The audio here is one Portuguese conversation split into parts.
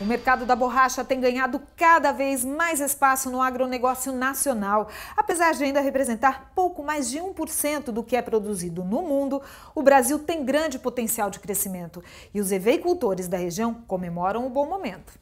O mercado da borracha tem ganhado cada vez mais espaço no agronegócio nacional. Apesar de ainda representar pouco mais de 1% do que é produzido no mundo, o Brasil tem grande potencial de crescimento e os eveicultores da região comemoram o bom momento.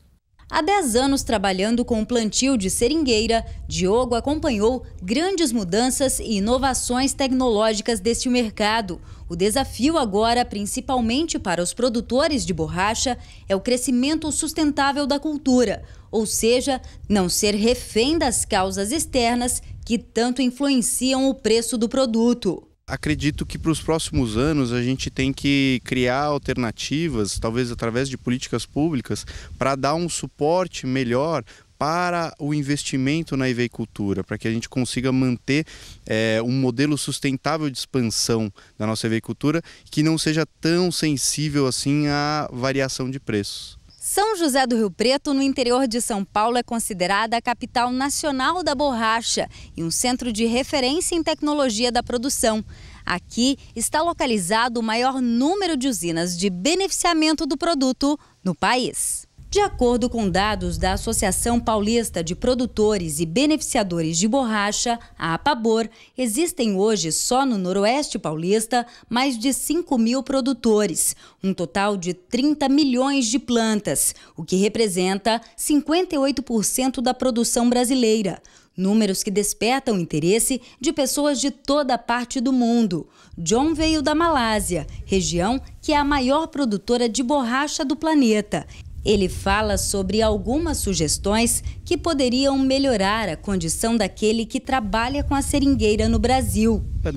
Há 10 anos trabalhando com o plantio de seringueira, Diogo acompanhou grandes mudanças e inovações tecnológicas deste mercado. O desafio agora, principalmente para os produtores de borracha, é o crescimento sustentável da cultura, ou seja, não ser refém das causas externas que tanto influenciam o preço do produto acredito que para os próximos anos a gente tem que criar alternativas, talvez através de políticas públicas, para dar um suporte melhor para o investimento na iveicultura, para que a gente consiga manter é, um modelo sustentável de expansão da nossa iveicultura que não seja tão sensível assim à variação de preços. São José do Rio Preto, no interior de São Paulo, é considerada a capital nacional da borracha e um centro de referência em tecnologia da produção. Aqui está localizado o maior número de usinas de beneficiamento do produto no país. De acordo com dados da Associação Paulista de Produtores e Beneficiadores de Borracha, a APABOR, existem hoje só no Noroeste Paulista mais de 5 mil produtores, um total de 30 milhões de plantas, o que representa 58% da produção brasileira. Números que despertam interesse de pessoas de toda parte do mundo. John veio da Malásia, região que é a maior produtora de borracha do planeta ele fala sobre algumas sugestões que poderiam melhorar a condição daquele que trabalha com a seringueira no Brasil. É,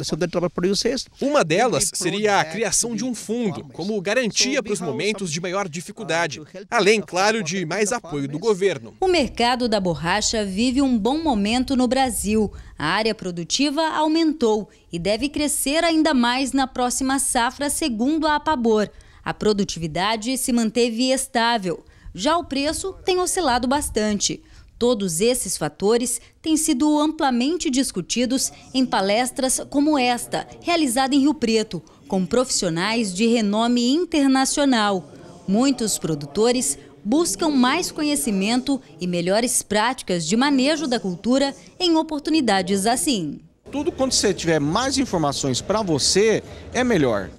Uma delas seria a é criação de um fundo, como garantia para os momentos de maior dificuldade, além, claro, de mais apoio do governo. O mercado da borracha vive um bom momento no Brasil. A área produtiva aumentou e deve crescer ainda mais na próxima safra, segundo a Apabor. A produtividade se manteve estável. Já o preço tem oscilado bastante. Todos esses fatores têm sido amplamente discutidos em palestras como esta, realizada em Rio Preto, com profissionais de renome internacional. Muitos produtores buscam mais conhecimento e melhores práticas de manejo da cultura em oportunidades assim. Tudo quando você tiver mais informações para você, é melhor.